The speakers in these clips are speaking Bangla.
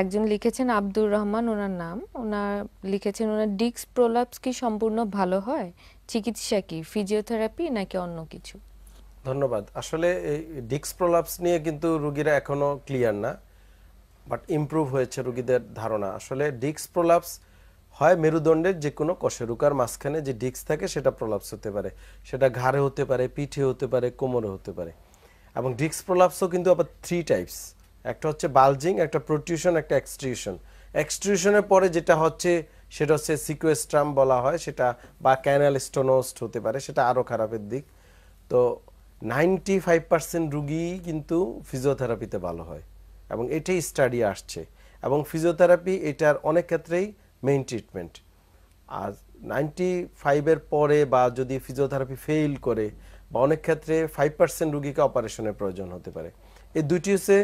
একজন লিখেছেন আব্দুর রহমান ওনার নাম ওনার লিখেছেন ওনার ডিক্স প্রোলাপস কি সম্পূর্ণ ভালো হয় চিকিৎসা কি ফিজিওথেরাপি নাকি অন্য কিছু ধন্যবাদ আসলে এই ডিক্স প্রোলাপস নিয়ে কিন্তু রুগীরা এখনো ক্লিয়ার না বাট ইমপ্রুভ হয়েছে রুগীদের ধারণা আসলে ডিক্স প্রোলাপস হয় মেরুদণ্ডের যে কোনো কষেরুকার মাঝখানে যে ডিক্স থাকে সেটা প্রলাপস হতে পারে সেটা ঘাড়ে হতে পারে পিঠে হতে পারে কোমরে হতে পারে এবং ডিক্স প্রলাপসও কিন্তু আবার থ্রি টাইপস একটা হচ্ছে বালজিং একটা প্রোটিউশন একটা এক্সট্রিউশন এক্সট্রিউশনের পরে যেটা হচ্ছে সেটা হচ্ছে সিকুয়েস্ট্রাম বলা হয় সেটা বা ক্যানাল স্টোনোস্ট হতে পারে সেটা আরও খারাপের দিক তো নাইনটি ফাইভ পার্সেন্ট রুগী কিন্তু ফিজিওথেরাপিতে ভালো হয় এবং এটাই স্টাডি আসছে এবং ফিজিওথেরাপি এটার অনেক ক্ষেত্রেই মেইন ট্রিটমেন্ট আর নাইনটি ফাইভের পরে বা যদি ফিজিওথেরাপি ফেল করে বা অনেক ক্ষেত্রে ফাইভ পার্সেন্ট রুগীকে অপারেশনের প্রয়োজন হতে পারে এই দুটি হচ্ছে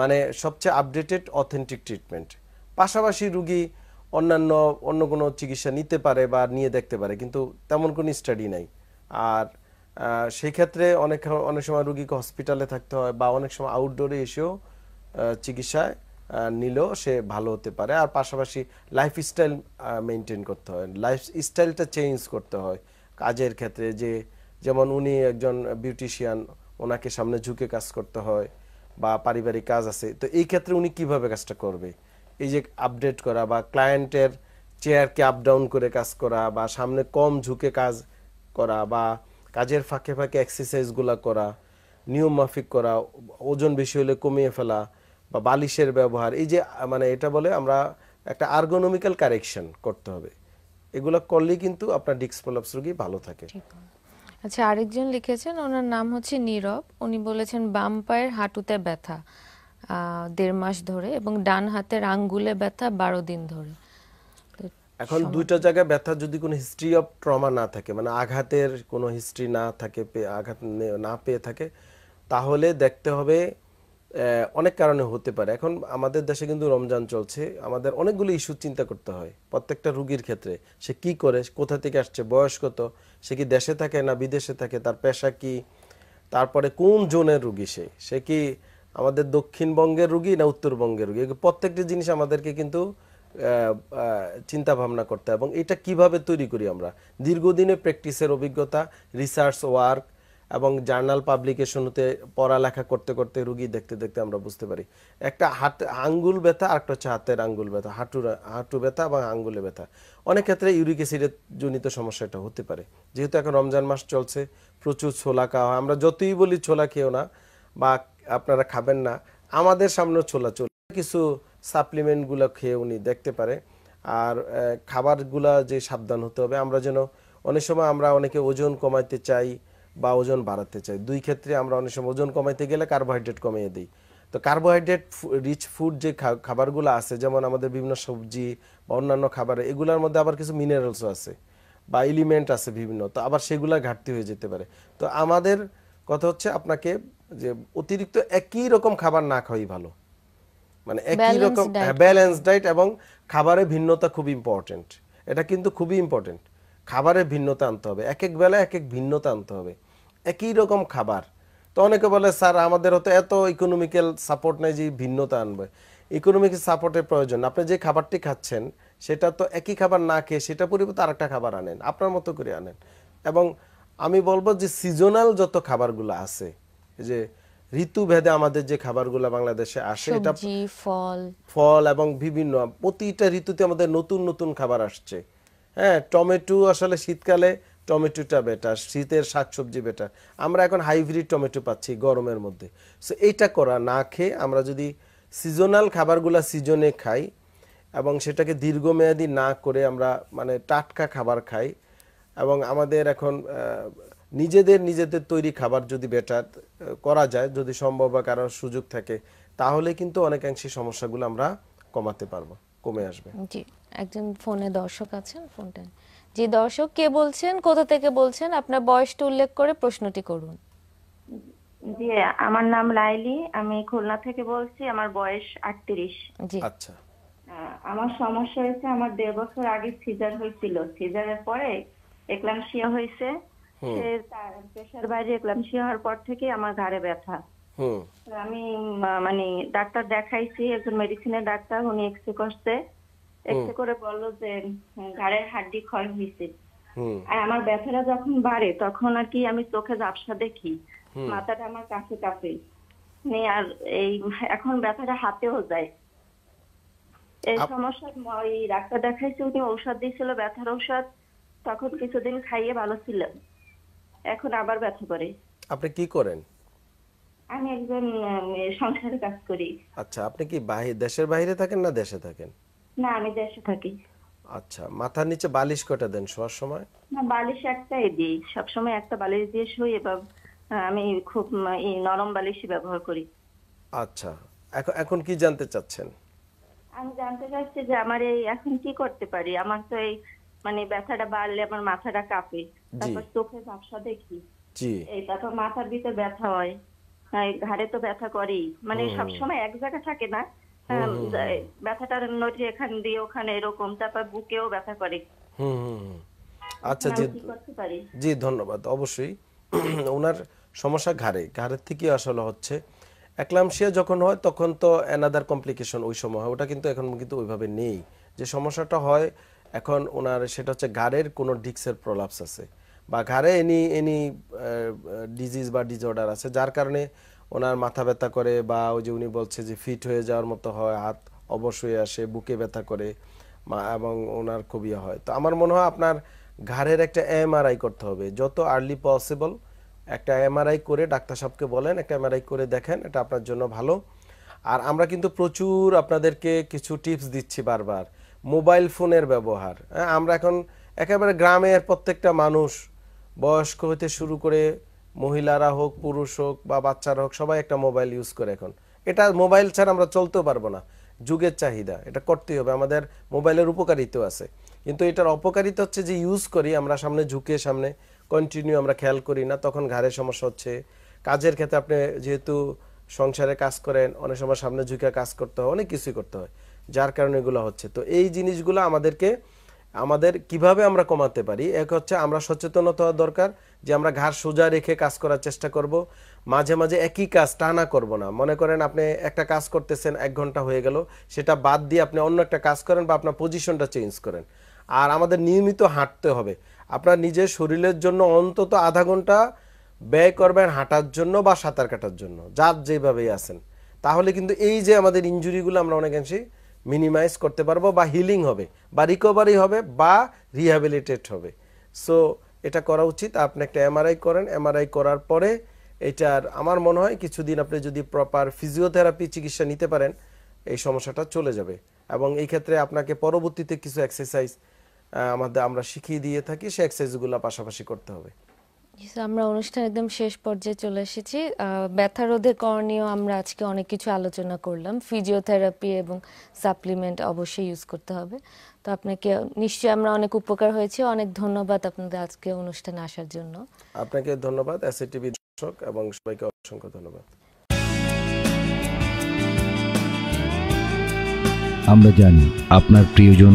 মানে সবচেয়ে আপডেটেড অথেন্টিক ট্রিটমেন্ট পাশাপাশি রুগী অন্যান্য অন্য কোনো চিকিৎসা নিতে পারে বা নিয়ে দেখতে পারে কিন্তু তেমন কোনো স্টাডি নাই আর সেই ক্ষেত্রে অনেক অনেক সময় রুগীকে হসপিটালে থাকতে হয় বা অনেক সময় আউটডোরে এসেও চিকিৎসায় নিলেও সে ভালো হতে পারে আর পাশাপাশি লাইফস্টাইল মেনটেন করতে হয় লাইফস্টাইলটা চেঞ্জ করতে হয় কাজের ক্ষেত্রে যে যেমন উনি একজন বিউটিশিয়ান ওনাকে সামনে ঝুঁকে কাজ করতে হয় বা পারিবারিক কাজ আছে তো এই ক্ষেত্রে উনি কিভাবে কাজটা করবে এই যে আপডেট করা বা ক্লায়েন্টের চেয়ারকে আপ ডাউন করে কাজ করা বা সামনে কম ঝুঁকে কাজ করা বা কাজের ফাঁকে ফাঁকে এক্সারসাইজগুলো করা নিয়ম মাফিক করা ওজন বেশি হলে কমিয়ে ফেলা বা বালিশের ব্যবহার এই যে মানে এটা বলে আমরা একটা আর্গোনমিক্যাল কারেকশন করতে হবে এগুলো করলেই কিন্তু আপনার ডিস্ক রোগী ভালো থাকে আচ্ছা আরেকজন লিখেছেন ওনার নাম হচ্ছে নীরব উনি বলেছেন বাম পায়ের হাঁটুতে ব্যথা দেড় মাস ধরে এবং ডান হাতের আঙ্গুলে ব্যথা বারো দিন ধরে এখন দুইটা জায়গায় ব্যথা যদি কোনো হিস্ট্রি অফ ট্রমা না থাকে মানে আঘাতের কোনো হিস্ট্রি না থাকে আঘাত না পেয়ে থাকে তাহলে দেখতে হবে অনেক কারণে হতে পারে এখন আমাদের দেশে কিন্তু রমজান চলছে আমাদের অনেকগুলো ইস্যু চিন্তা করতে হয় প্রত্যেকটা রুগীর ক্ষেত্রে সে কি করে কোথা থেকে আসছে বয়স কত সে কি দেশে থাকে না বিদেশে থাকে তার পেশা কি তারপরে কোন জোনের রুগী সে সে কি আমাদের দক্ষিণবঙ্গের রুগী না উত্তরবঙ্গের রুগী প্রত্যেকটি জিনিস আমাদেরকে কিন্তু চিন্তা ভাবনা করতে এবং এটা কিভাবে তৈরি করি আমরা দীর্ঘদিনে প্র্যাকটিসের অভিজ্ঞতা রিসার্চ ওয়ার্ক এবং জার্নাল পাবলিকেশন হতে পড়ালেখা করতে করতে রুগী দেখতে দেখতে আমরা বুঝতে পারি একটা হাত আঙ্গুল ব্যথা আর একটা হচ্ছে হাতের আঙ্গুল ব্যথা হাঁটু হাঁটু ব্যথা বা আঙ্গুলে ব্যথা অনেক ক্ষেত্রে ইউরিক অ্যাসিডের জনিত সমস্যাটা হতে পারে যেহেতু এখন রমজান মাস চলছে প্রচুর ছোলা খাওয়া হয় আমরা যতই বলি ছোলা খেয়েও না বা আপনারা খাবেন না আমাদের সামনে ছোলা চলে কিছু সাপ্লিমেন্টগুলো খেয়ে উনি দেখতে পারে আর খাবারগুলা যে সাবধান হতে হবে আমরা যেন অনেক সময় আমরা অনেকে ওজন কমাইতে চাই বা ওজন বাড়াতে চাই দুই ক্ষেত্রে আমরা অনেক সময় ওজন কমাইতে গেলে কার্বোহাইড্রেট কমিয়ে দিই তো কার্বোহাইড্রেট রিচ ফুড যে খাবারগুলো আছে যেমন আমাদের বিভিন্ন সবজি বা অন্যান্য খাবার এগুলোর মধ্যে আবার কিছু মিনারেলসও আছে বা এলিমেন্ট আছে বিভিন্ন তো আবার সেগুলা ঘাটতি হয়ে যেতে পারে তো আমাদের কথা হচ্ছে আপনাকে যে অতিরিক্ত একই রকম খাবার না খাওয়াই ভালো মানে একই রকম ব্যালেন্স ডায়েট এবং খাবারে ভিন্নতা খুব ইম্পর্টেন্ট এটা কিন্তু খুবই ইম্পর্টেন্ট খাবারে ভিন্নতা আনতে হবে এক এক বেলা এক এক ভিন্নতা আনতে হবে একই রকম খাবার তো অনেকে বলে স্যার আমাদের হতো এত ইকোনমিক্যাল সাপোর্ট নেই যে ভিন্নতা আনবে ইকোনমিক সাপোর্টের প্রয়োজন আপনি যে খাবারটি খাচ্ছেন সেটা তো একই খাবার না খেয়ে সেটা পরিবর্তে আরেকটা খাবার আনেন আপনার মতো করে আনেন এবং আমি বলবো যে সিজনাল যত খাবারগুলো আছে যে ঋতু ভেদে আমাদের যে খাবারগুলো বাংলাদেশে আসে এটা ফল ফল এবং বিভিন্ন প্রতিটা ঋতুতে আমাদের নতুন নতুন খাবার আসছে হ্যাঁ টমেটো আসলে শীতকালে টমেটোটা বেটার শীতের শাকসবজি বেটার আমরা এখন হাইব্রিড টমেটো পাচ্ছি গরমের মধ্যে সো এইটা করা না খেয়ে আমরা যদি সিজনাল খাবারগুলো সিজনে খাই এবং সেটাকে দীর্ঘমেয়াদী না করে আমরা মানে টাটকা খাবার খাই এবং আমাদের এখন নিজেদের নিজেদের তৈরি খাবার যদি বেটার করা যায় যদি সম্ভব বা কারোর সুযোগ থাকে তাহলে কিন্তু অনেকাংশে সমস্যাগুলো আমরা কমাতে পারবো কমে আসবে জি একজন ফোনে দর্শক আছেন ফোনটা জি দর্শক কে বলছেন কোথা থেকে বলছেন আপনার বয়সটা উল্লেখ করে প্রশ্নটি করুন জি আমার নাম লাইলি আমি খুলনা থেকে বলছি আমার বয়স আটত্রিশ জি আচ্ছা আমার সমস্যা হয়েছে আমার দেড় বছর আগে সিজার হয়েছিল সিজারের পরে এক্লামশিয়া হয়েছে তার পেশার বাইরে এক্লামশিয়া হওয়ার পর থেকে আমার ঘাড়ে ব্যথা আমি মানে ডাক্তার দেখাইছি একজন মেডিসিনের ডাক্তার উনি এক্সরে করছে এক্স করে বললো যে ঘাড়ের হ্যাঁ, হাড্ডি ক্ষয় হয়েছে আর আমার ব্যথাটা যখন বাড়ে তখন আর কি আমি চোখে ঝাপসা দেখি মাথাটা আমার কাছে কাছে নেই মানে আর এই এখন ব্যথাটা হাতেও যায় এই সমস্যা ওই ডাক্তার দেখাইছে উনি ঔষধ দিয়েছিল ব্যথার ঔষধ তখন কিছুদিন খাইয়ে ভালো ছিলাম এখন আবার ব্যথা করে আপনি কি করেন আমি একজন সংসারে কাজ করি আচ্ছা আপনি কি দেশের বাইরে থাকেন না দেশে থাকেন না আমি দেশে থাকি আচ্ছা মাথার নিচে বালিশ কটা দেন শোয়ার সময় না বালিশ একটাই দিই সবসময় একটা বালিশ দিয়ে শুই এবং আমি খুব নরম বালিশই ব্যবহার করি আচ্ছা এখন এখন কি জানতে চাচ্ছেন আমি জানতে চাচ্ছি যে আমার এই এখন কি করতে পারি আমার তো এই মানে ব্যথাটা বাড়লে আমার মাথাটা কাঁপে তারপর চোখে ঝাপসা দেখি জি এই তারপর মাথার ভিতর ব্যথা হয় ঘাড়ে তো ব্যথা করেই মানে সবসময় এক জায়গায় থাকে না হ্যাঁ, ব্যথাটা এখান দিয়ে ওখানে এরকম তারপর বুকেও ব্যথা করে আচ্ছা জি জি ধন্যবাদ অবশ্যই ওনার সমস্যা ঘাড়ে ঘাড়ের থেকে আসলে হচ্ছে অ্যাক্লামশিয়া যখন হয় তখন তো অ্যানাদার কমপ্লিকেশন ওই সময় হয় ওটা কিন্তু এখন কিন্তু ওইভাবে নেই যে সমস্যাটা হয় এখন ওনার সেটা হচ্ছে ঘাড়ের কোনো ডিক্সের প্রলাপস আছে বা ঘাড়ে এনি এনি ডিজিজ বা ডিজর্ডার আছে যার কারণে ওনার মাথা ব্যথা করে বা ওই যে উনি বলছে যে ফিট হয়ে যাওয়ার মতো হয় হাত অবশ্যই আসে বুকে ব্যথা করে এবং ওনার কবি ইয়ে হয় তো আমার মনে হয় আপনার ঘাড়ের একটা এমআরআই করতে হবে যত আর্লি পসিবল একটা এমআরআই করে ডাক্তার সাহেবকে বলেন একটা এমআরআই করে দেখেন এটা আপনার জন্য ভালো আর আমরা কিন্তু প্রচুর আপনাদেরকে কিছু টিপস দিচ্ছি বারবার মোবাইল ফোনের ব্যবহার হ্যাঁ? আমরা এখন একেবারে গ্রামের প্রত্যেকটা মানুষ বয়স্ক হতে শুরু করে মহিলারা হোক পুরুষ হোক বা বাচ্চারা হোক সবাই একটা মোবাইল ইউজ করে এখন এটা মোবাইল ছাড়া আমরা চলতেও পারবো না যুগের চাহিদা এটা করতেই হবে আমাদের মোবাইলের উপকারিতাও আছে কিন্তু এটার অপকারিতা হচ্ছে যে ইউজ করি আমরা সামনে ঝুঁকে সামনে কন্টিনিউ আমরা খেয়াল করি না তখন ঘাড়ে সমস্যা হচ্ছে কাজের ক্ষেত্রে আপনি যেহেতু সংসারে কাজ করেন অনেক সময় সামনে ঝুঁকে কাজ করতে হয় অনেক কিছুই করতে হয় যার কারণে এগুলো হচ্ছে তো এই জিনিসগুলো আমাদেরকে আমাদের কিভাবে আমরা কমাতে পারি এক হচ্ছে আমরা সচেতনতা দরকার যে আমরা ঘাড় সোজা রেখে কাজ করার চেষ্টা করব মাঝে মাঝে একই কাজ টানা করব না মনে করেন আপনি একটা কাজ করতেছেন এক ঘন্টা হয়ে গেল সেটা বাদ দিয়ে আপনি অন্য একটা কাজ করেন বা আপনার পজিশনটা চেঞ্জ করেন আর আমাদের নিয়মিত হাঁটতে হবে আপনার নিজের শরীরের জন্য অন্তত আধা ঘন্টা ব্যয় করবেন হাঁটার জন্য বা সাঁতার কাটার জন্য যার যেভাবেই আছেন তাহলে কিন্তু এই যে আমাদের ইঞ্জুরিগুলো আমরা অনেকাংশেই মিনিমাইজ করতে পারবো বা হিলিং হবে বা রিকভারি হবে বা রিহ্যাবিলিটেড হবে সো এটা করা উচিত আপনি একটা এমআরআই করেন এমআরআই করার পরে এটার আমার মনে হয় কিছুদিন আপনি যদি প্রপার ফিজিওথেরাপি চিকিৎসা নিতে পারেন এই সমস্যাটা চলে যাবে এবং এই ক্ষেত্রে আপনাকে পরবর্তীতে কিছু এক্সারসাইজ আমাদের আমরা শিখিয়ে দিয়ে থাকি সে এক্সারসাইজগুলো পাশাপাশি করতে হবে আমরা অনুষ্ঠান একদম শেষ পর্যায়ে চলে এসেছি ব্যথা রোধে করণীয় আমরা আজকে অনেক কিছু আলোচনা করলাম ফিজিওথেরাপি এবং সাপ্লিমেন্ট অবশ্যই ইউজ করতে হবে তো আপনাকে নিশ্চয়ই আমরা অনেক উপকার হয়েছে অনেক ধন্যবাদ আপনাদের আজকে অনুষ্ঠানে আসার জন্য আপনাকে ধন্যবাদ এসএটিভি দর্শক এবং সবাইকে অসংখ্য ধন্যবাদ আমরা জানি আপনার প্রিয়জন